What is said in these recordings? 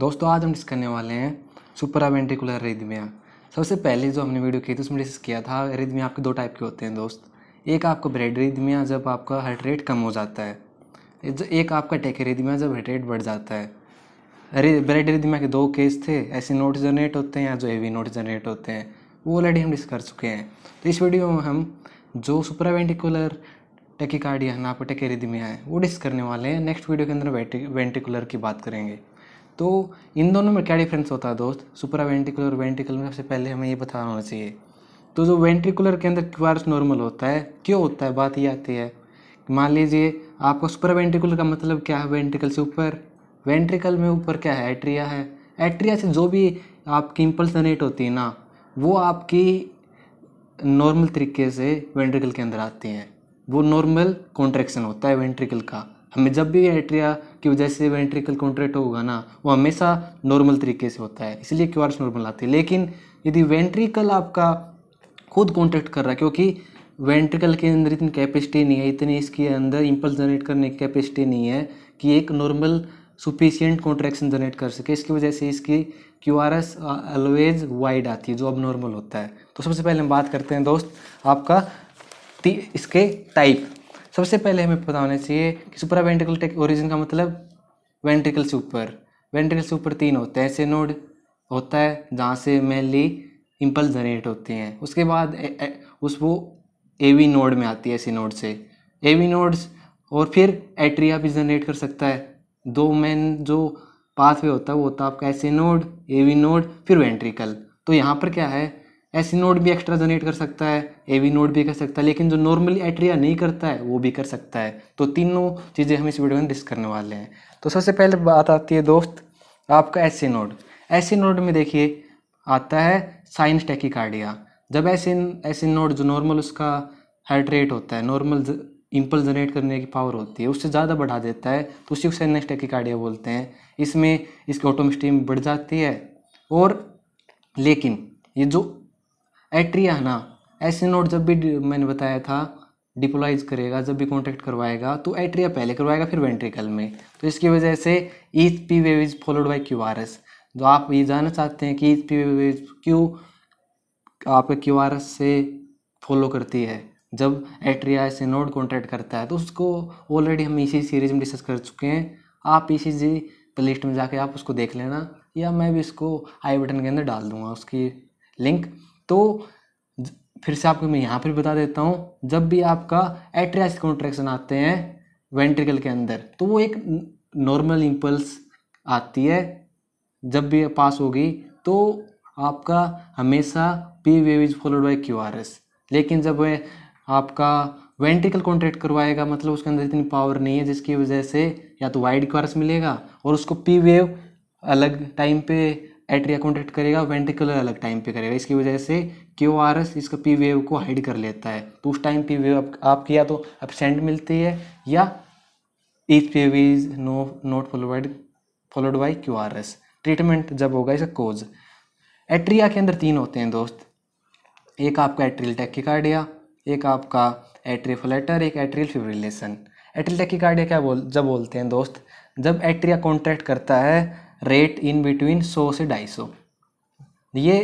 दोस्तों आज हम डिस्कस करने वाले हैं सुपरावेंट्रिकुलर रिदमिया सबसे पहले जो हमने वीडियो की थी उसमें डिस्कस किया था रिदमिया आपके दो टाइप के होते हैं दोस्त एक आपका ब्रेड रिदमिया जब आपका हार्ट रेट कम हो जाता है एक आपका रिदमिया जब हार्ट रेट बढ़ जाता है ब्रेड रिदमिया के दो केस थे ऐसे नोट जनरेट होते हैं या जो एवी नोट जनरेट होते हैं वो ऑलरेडी हम डिस्कस कर चुके हैं तो इस वीडियो में हम जो सुपरावेंटिकुलर टेकिकार्डिया रिदमिया है वो डिस्कस करने वाले हैं नेक्स्ट वीडियो के अंदर वेंटिकुलर की बात करेंगे तो इन दोनों में क्या डिफरेंस होता है दोस्त सुपरा वेंटिकुलर और वेंटिकुलर में सबसे पहले हमें ये बताना होना चाहिए तो जो वेंट्रिकुलर के अंदर क्यू नॉर्मल होता है क्यों होता है बात ये आती है मान लीजिए आपका सुपर वेंटिकुलर का मतलब क्या है वेंटिकल से ऊपर वेंट्रिकल में ऊपर क्या है एट्रिया है एट्रिया से जो भी आपकी इम्पल्स जनरेट होती है ना वो आपकी नॉर्मल तरीके से वेंट्रिकल के अंदर आती हैं वो नॉर्मल कॉन्ट्रेक्शन होता है वेंट्रिकल का हमें जब भी एट्रिया कि वजह वेंट्रिकल कॉन्ट्रैक्ट होगा ना वो हमेशा नॉर्मल तरीके से होता है इसलिए क्यू नॉर्मल आती है लेकिन यदि वेंट्रिकल आपका खुद कॉन्ट्रैक्ट कर रहा है क्योंकि वेंट्रिकल के अंदर इतनी कैपेसिटी नहीं है इतनी इसके अंदर इम्पल्स जनरेट करने की कैपेसिटी नहीं है कि एक नॉर्मल सुफिशियंट कॉन्ट्रैक्शन जनरेट कर सके इसकी वजह से इसकी Q R S always wide आती है जो अब नॉर्मल होता है तो सबसे पहले हम बात करते हैं दोस्त आपका इसके टाइप सबसे पहले हमें पता होना चाहिए कि सुपरा वेंट्रिकल टेक ओरिजिन का मतलब वेंट्रिकल से ऊपर वेंट्रिकल से ऊपर तीन होते हैं ऐसे नोड होता है जहाँ से मेनली इम्पल्स जनरेट होती हैं उसके बाद ए, ए, उस वो ए वी नोड में आती है ऐसे नोड से ए वी नोड्स और फिर एट्रिया भी जनरेट कर सकता है दो मेन जो पाथवे होता है वो होता है आपका ऐसे नोड ए वी नोड फिर वेंट्रिकल तो यहाँ पर क्या है ऐसी नोड भी एक्स्ट्रा जनरेट कर सकता है ए वी नोड भी कर सकता है लेकिन जो नॉर्मली एट्रिया नहीं करता है वो भी कर सकता है तो तीनों चीज़ें हम इस वीडियो में डिस्क करने वाले हैं तो सबसे पहले बात आती है दोस्त आपका एस नोड एस नोड में देखिए आता है साइंस टेकिकार्डिया जब ऐसे ऐसे नोड जो नॉर्मल उसका हार्ट रेट होता है नॉर्मल इम्पल जनरेट करने की पावर होती है उससे ज़्यादा बढ़ा देता है तो उसी को साइनस टेकिकार्डिया बोलते हैं इसमें इसकी ऑटोमिस्टीम बढ़ जाती है और लेकिन ये जो एट्रियाना ऐसे नोट जब भी मैंने बताया था डिपोलाइज करेगा जब भी कॉन्टैक्ट करवाएगा तो एट्रिया पहले करवाएगा फिर वेंट्रिकल में तो इसकी वजह से each P wave is followed by Q R S जो आप ये जानना चाहते हैं कि each P wave is Q आपके क्यू आर एस से फॉलो करती है जब एट्रिया ऐसे नोड कॉन्टैक्ट करता है तो उसको ऑलरेडी हम इसी सीरीज में डिस्कस कर चुके हैं आप इसी जी प्लेलिस्ट में जाके आप उसको देख लेना या मैं भी इसको आई बटन के अंदर डाल दूंगा उसकी लिंक तो फिर से आपको मैं यहाँ पर बता देता हूँ जब भी आपका एट्रेस कॉन्ट्रैक्शन आते हैं वेंट्रिकल के अंदर तो वो एक नॉर्मल इम्पल्स आती है जब भी पास होगी तो आपका हमेशा P wave is followed by Q R S लेकिन जब वह आपका वेंट्रिकल कॉन्ट्रैक्ट करवाएगा मतलब उसके अंदर इतनी पावर नहीं है जिसकी वजह से या तो वाइड क्यू आर एस मिलेगा और उसको पी वेव अलग टाइम पे एट्रिया कॉन्ट्रैक्ट करेगा वेंटिकुलर अलग टाइम पे करेगा इसकी वजह से क्यू आर एस इसका पी वेव को हाइड कर लेता है तो उस टाइम पी वेव आप, किया तो तो एबसेंट मिलती है या each P wave is no not followed followed by Q R S treatment जब होगा इसका कोज एट्रिया के अंदर तीन होते हैं दोस्त एक आपका एट्रियल टैक्किकार्डिया एक आपका एट्रियल फ्लैटर एक एट्रियल फिब्रिलेशन एट्रियल टैक्किकार्डिया क्या बोल जब बोलते हैं दोस्त जब एट्रिया कॉन्ट्रैक्ट करता है रेट इन बिटवीन सौ से ढाई सौ ये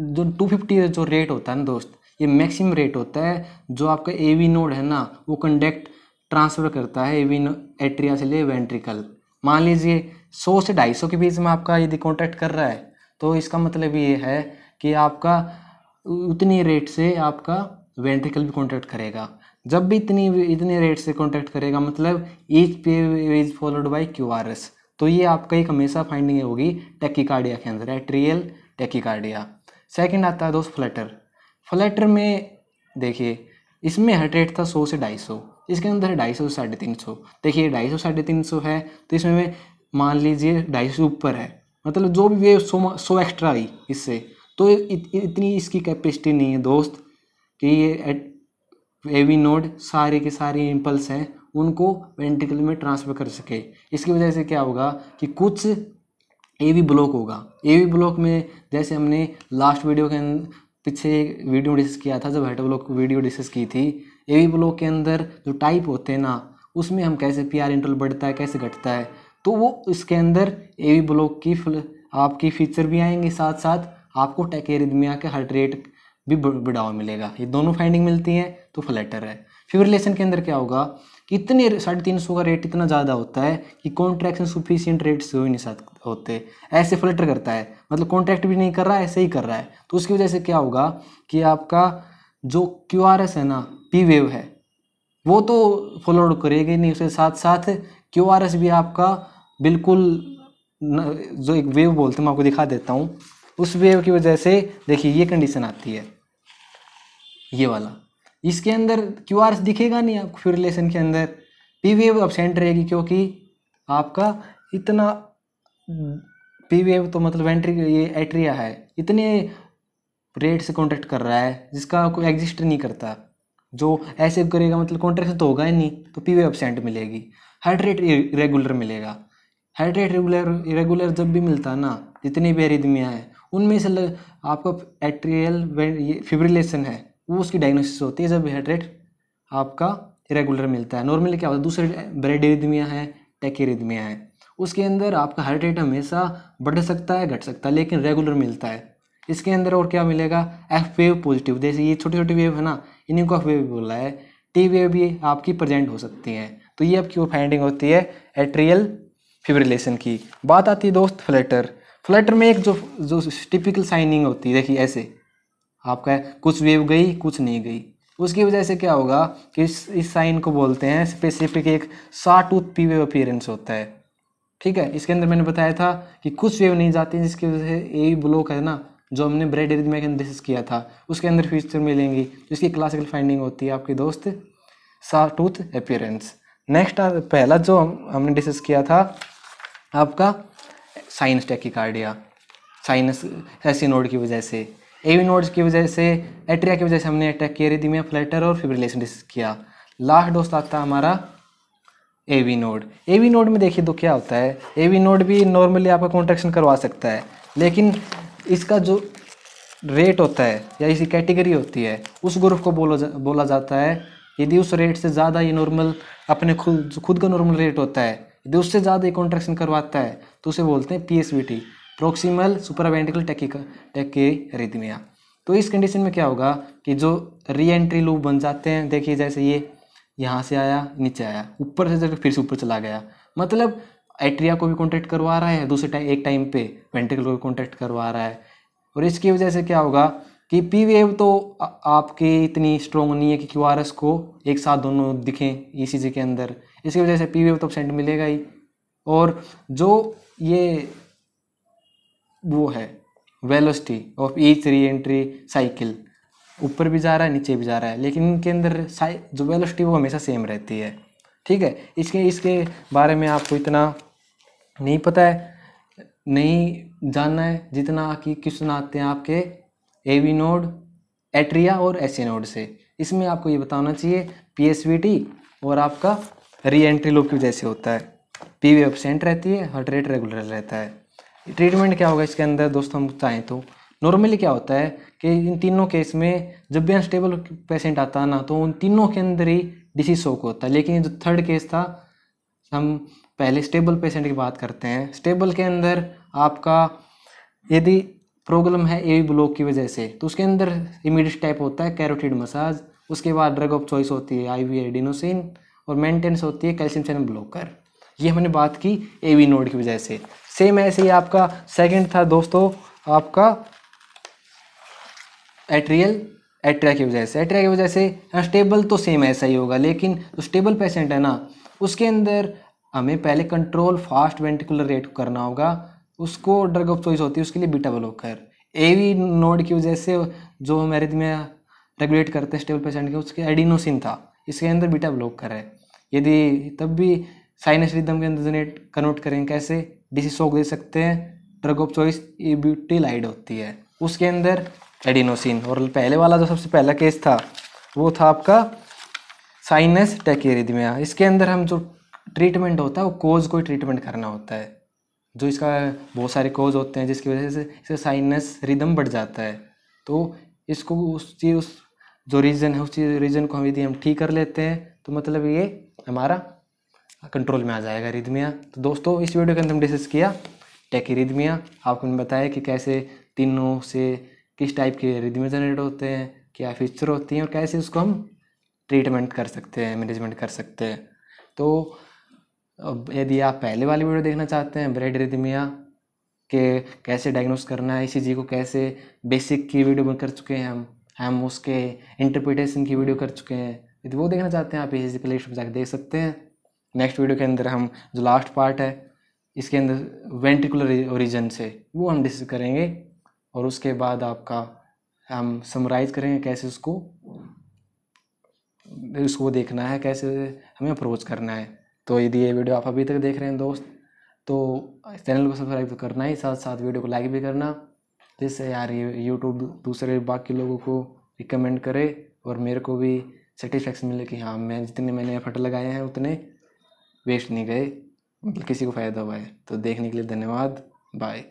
जो टू फिफ्टी जो रेट होता है ना दोस्त ये मैक्सिमम रेट होता है जो आपका ए वी नोड है ना वो कंडक्ट ट्रांसफ़र करता है ए वी एट्रिया से ले वेंट्रिकल मान लीजिए सौ से ढाई सौ के बीच में आपका यदि कॉन्टैक्ट कर रहा है तो इसका मतलब ये है कि आपका उतनी रेट से आपका वेंट्रिकल भी कॉन्टैक्ट करेगा जब भी इतनी इतने रेट से कॉन्टैक्ट करेगा मतलब each P is followed by Q R S तो ये आपका एक हमेशा फाइंडिंग होगी टेकिकार्डिया के अंदर एट्रियल टेकिकार्डिया सेकंड आता है दोस्त फ्लटर फ्लटर में देखिए इसमें हर्ट रेट था सौ से ढाई सौ इसके अंदर ढाई सौ साढ़े तीन सौ देखिए ढाई सौ साढ़े तीन सौ है तो इसमें मान लीजिए ढाई सौ ऊपर है मतलब जो भी वे सौ सौ एक्स्ट्रा आई इससे तो इत, इतनी इसकी कैपेसिटी नहीं है दोस्त कि ये एट एवी नोड सारे के सारे इम्पल्स हैं उनको वेंटिकल में ट्रांसफ़र कर सके इसकी वजह से क्या होगा कि कुछ ए वी ब्लॉक होगा ए वी ब्लॉक में जैसे हमने लास्ट वीडियो के अं-, पीछे वीडियो डिस्कस किया था जब हेटो ब्लॉक वीडियो डिस्कस की थी ए वी ब्लॉक के अंदर जो टाइप होते हैं ना उसमें हम कैसे पी आर इंटरवल बढ़ता है कैसे घटता है तो वो इसके अंदर ए वी ब्लॉक की आपकी फीचर भी आएंगे साथ साथ आपको टेकेरिदमिया के हार्ट रेट भी बढ़ावा मिलेगा ये दोनों फाइंडिंग मिलती हैं तो फ्लैटर है फिब्रिलेशन के अंदर क्या होगा इतने साढ़े तीन सौ का रेट इतना ज़्यादा होता है कि कॉन्ट्रैक्शन सुफिशियंट रेट से हो ही नहीं साथ होते ऐसे फ्लटर करता है मतलब कॉन्ट्रैक्ट भी नहीं कर रहा है ऐसे ही कर रहा है तो उसकी वजह से क्या होगा कि आपका जो क्यू आर एस है ना पी वेव है वो तो फॉलोड करेगी नहीं उसके साथ साथ क्यू आर एस भी आपका बिल्कुल जो एक वेव बोलते हैं मैं आपको दिखा देता हूँ उस वेव की वजह से देखिए ये कंडीशन आती है ये वाला इसके अंदर क्यू दिखेगा नहीं आपको फिर रिलेशन के अंदर पी वेव एबसेंट रहेगी क्योंकि आपका इतना पी वेव तो मतलब एंट्री ये एट्रिया है इतने रेट से कॉन्टेक्ट कर रहा है जिसका कोई एग्जिस्ट नहीं करता जो ऐसे करेगा मतलब कॉन्ट्रैक्ट तो होगा ही नहीं तो पी वेव एबसेंट मिलेगी हार्ट रेट रेगुलर मिलेगा हार्ट रेट रेगुलर रेगुलर जब भी मिलता ना जितनी भी अरिदमियाँ हैं उनमें से आपका एट्रियल फिब्रिलेशन है वो उसकी डायग्नोसिस होती है जब हेड रेट आपका रेगुलर मिलता है नॉर्मली क्या होता है दूसरे ब्रेड हैं है रिदमिया है उसके अंदर आपका हार्ट रेट हमेशा बढ़ सकता है घट सकता है लेकिन रेगुलर मिलता है इसके अंदर और क्या मिलेगा एफ वेव पॉजिटिव जैसे ये छोटी छोटी वेव है ना इन्हीं को एफ वेव बोला है टी वेव भी आपकी प्रेजेंट हो सकती हैं तो ये आपकी वो फाइंडिंग होती है एट्रियल फिब्रिलेशन की बात आती है दोस्त फ्लैटर फ्लैटर में एक जो जो टिपिकल साइनिंग होती है देखिए ऐसे आपका कुछ वेव गई कुछ नहीं गई उसकी वजह से क्या होगा कि इस इस साइन को बोलते हैं स्पेसिफिक एक short tooth P wave appearance होता है ठीक है इसके अंदर मैंने बताया था कि कुछ वेव नहीं जाती जिसकी वजह से ए ब्लॉक है ना जो हमने ब्रेड में एनालिसिस किया था उसके अंदर फ्यूचर मिलेंगी जिसकी क्लासिकल फाइंडिंग होती है आपके दोस्त शार्ट टूथ अपीयरेंस नेक्स्ट पहला जो हम हमने डिस्कस किया था आपका साइनस टैकिकार्डिया साइनस एसिनोड की वजह से एवी नोड्स की वजह से एट्रिया की वजह से हमने अटैक किया रिदिमिया फ्लैटर और फिब्रिलेशन किया लास्ट डोज आता हमारा A V node A V node में देखिए तो क्या होता है ए वी नोड भी नॉर्मली आपका कॉन्ट्रेक्शन करवा सकता है लेकिन इसका जो रेट होता है या इसकी कैटेगरी होती है उस ग्रुप को बोला जा, बोला जाता है यदि उस रेट से ज़्यादा ये नॉर्मल अपने खुद खुद का नॉर्मल रेट होता है यदि उससे ज़्यादा ये कॉन्ट्रेक्शन करवाता है तो उसे बोलते हैं P S V T proximal supraventricular tachyarrhythmia तो इस कंडीशन में क्या होगा कि जो री एंट्री लूप बन जाते हैं देखिए जैसे ये यहाँ से आया नीचे आया ऊपर से जब फिर से ऊपर चला गया मतलब एट्रिया को भी कॉन्टैक्ट करवा रहा है दूसरे टाइम एक टाइम पे वेंटिकल को भी कॉन्टैक्ट करवा रहा है और इसकी वजह से क्या होगा कि पी वेव तो आपकी इतनी स्ट्रॉन्ग नहीं है कि क्यू आर एस को एक साथ दोनों दिखें ई सी जी के अंदर इसकी वजह से पी वेव तो सेंट मिलेगा ही और जो ये वो है velocity of each reentry cycle ऊपर भी जा रहा है नीचे भी जा रहा है लेकिन इनके अंदर जो वेलोसिटी वो हमेशा सेम रहती है ठीक है इसके इसके बारे में आपको इतना नहीं पता है नहीं जानना है जितना कि क्वेश्चन आते हैं आपके एवी नोड एट्रिया और नोड से इसमें आपको ये बताना चाहिए पीएसवीटी और आपका री एंट्री लूप की वजह से होता है पी वी एबसेंट रहती है हर्ट रेट रेगुलर रहता है ट्रीटमेंट क्या होगा इसके अंदर दोस्तों हम चाहें तो नॉर्मली क्या होता है कि इन तीनों केस में जब भी अनस्टेबल पेशेंट आता है ना तो उन तीनों के अंदर ही डिसीज शोक होता है लेकिन जो थर्ड केस था हम पहले स्टेबल पेशेंट की बात करते हैं स्टेबल के अंदर आपका यदि प्रॉब्लम है ए ब्लॉक की वजह से तो उसके अंदर इमीडिएट टाइप होता है कैरोटिड मसाज उसके बाद ड्रग ऑफ चॉइस होती है आई वी और मेंटेनेंस होती है कैल्शियम चैनल ब्लॉकर ये हमने बात की ए वी नोड की वजह से सेम ऐसे ही आपका सेकंड था दोस्तों आपका एट्रियल एट्रिया की वजह से एट्रिया की वजह से स्टेबल तो सेम ऐसा ही होगा लेकिन जो स्टेबल पेशेंट है ना उसके अंदर हमें पहले कंट्रोल फास्ट वेंटिकुलर रेट करना होगा उसको ड्रग ऑफ चॉइस होती है उसके लिए बीटा ब्लॉकर एवी नोड की वजह से जो हमारे में रेगुलेट करते हैं स्टेबल पेशेंट के उसके एडिनोसिन था इसके अंदर बीटा ब्लॉक है यदि तब भी साइनस रिदम के अंदर कन्वर्ट करें कैसे डिसिसोक दे सकते हैं ड्रग ऑफ चॉइस इब्यूटिलाइड होती है उसके अंदर एडिनोसिन और पहले वाला जो सबसे पहला केस था वो था आपका साइनस टेकेरिदमिया इसके अंदर हम जो ट्रीटमेंट होता है वो कोज को ट्रीटमेंट करना होता है जो इसका बहुत सारे कोज होते हैं जिसकी वजह से इसका साइनस रिदम बढ़ जाता है तो इसको उस चीज़ उस जो रीज़न है उस चीज़ रीज़न को हम यदि हम ठीक कर लेते हैं तो मतलब ये हमारा कंट्रोल में आ जाएगा रिदमिया तो दोस्तों इस वीडियो के अंदर हम डिस्कस किया टैकी रिदमिया आपको हमने बताया कि कैसे तीनों से किस टाइप के रिदमिया जनरेट होते हैं क्या फीचर होती हैं और कैसे उसको हम ट्रीटमेंट कर सकते हैं मैनेजमेंट कर सकते हैं तो यदि आप पहले वाली वीडियो देखना चाहते हैं ब्रेड रिदमिया के कैसे डायग्नोस करना है इसी जी को कैसे बेसिक की वीडियो बन कर चुके हैं हम हम उसके इंटरप्रिटेशन की वीडियो कर चुके हैं यदि वो देखना चाहते हैं आप इसी प्ले स्टोर जाकर देख सकते हैं नेक्स्ट वीडियो के अंदर हम जो लास्ट पार्ट है इसके अंदर वेंटिकुलर ओरिजन से वो हम डिस्कस करेंगे और उसके बाद आपका हम समराइज करेंगे कैसे उसको उसको देखना है कैसे हमें अप्रोच करना है तो यदि ये वीडियो आप अभी तक देख रहे हैं दोस्त तो चैनल को सब्सक्राइब तो करना ही साथ साथ वीडियो को लाइक भी करना जिससे यार ये यूट्यूब दूसरे बाकी लोगों को रिकमेंड करे और मेरे को भी सेटिस्फेक्शन मिले कि हाँ मैं जितने मैंने एफर्ट लगाए हैं उतने वेस्ट नहीं गए मतलब किसी को फ़ायदा हुआ है तो देखने के लिए धन्यवाद बाय